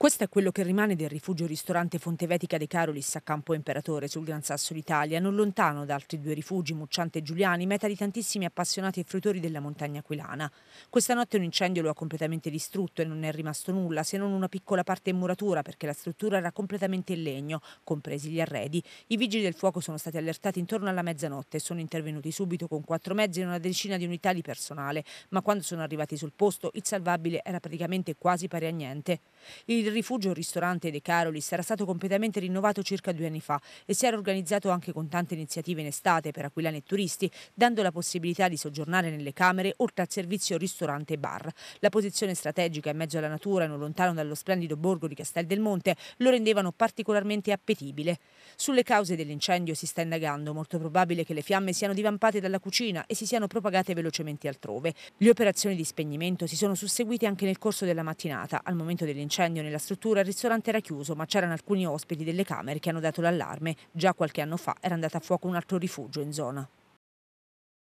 Questo è quello che rimane del rifugio ristorante Fontevetica De Carolis a Campo Imperatore sul Gran Sasso d'Italia, non lontano da altri due rifugi, Mucciante e Giuliani, meta di tantissimi appassionati e fruitori della montagna aquilana. Questa notte un incendio lo ha completamente distrutto e non è rimasto nulla se non una piccola parte in muratura perché la struttura era completamente in legno, compresi gli arredi. I vigili del fuoco sono stati allertati intorno alla mezzanotte e sono intervenuti subito con quattro mezzi e una decina di unità di personale, ma quando sono arrivati sul posto il salvabile era praticamente quasi pari a niente. Il il rifugio ristorante De Carolis era stato completamente rinnovato circa due anni fa e si era organizzato anche con tante iniziative in estate per aquilani e turisti, dando la possibilità di soggiornare nelle camere oltre al servizio ristorante e bar. La posizione strategica in mezzo alla natura non lontano dallo splendido borgo di Castel del Monte lo rendevano particolarmente appetibile. Sulle cause dell'incendio si sta indagando, molto probabile che le fiamme siano divampate dalla cucina e si siano propagate velocemente altrove. Le operazioni di spegnimento si sono susseguite anche nel corso della mattinata. Al momento dell'incendio nella la struttura, il ristorante era chiuso, ma c'erano alcuni ospiti delle camere che hanno dato l'allarme. Già qualche anno fa era andata a fuoco un altro rifugio in zona.